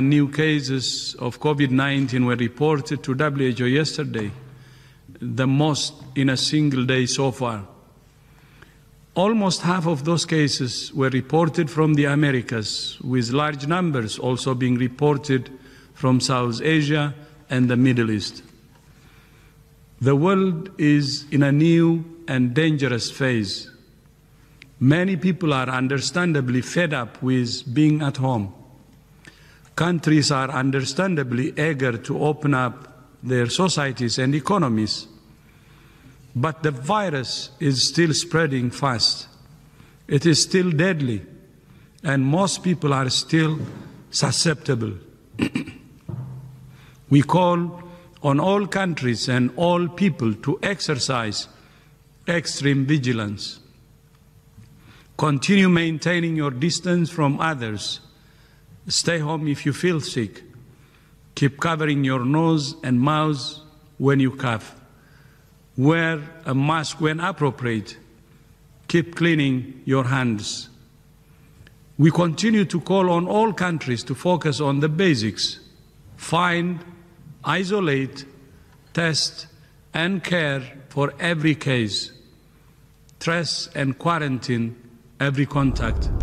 New cases of COVID 19 were reported to WHO yesterday, the most in a single day so far. Almost half of those cases were reported from the Americas, with large numbers also being reported from South Asia and the Middle East. The world is in a new and dangerous phase. Many people are understandably fed up with being at home countries are understandably eager to open up their societies and economies. But the virus is still spreading fast. It is still deadly, and most people are still susceptible. we call on all countries and all people to exercise extreme vigilance. Continue maintaining your distance from others Stay home if you feel sick. Keep covering your nose and mouth when you cough. Wear a mask when appropriate. Keep cleaning your hands. We continue to call on all countries to focus on the basics find, isolate, test, and care for every case, trace and quarantine every contact.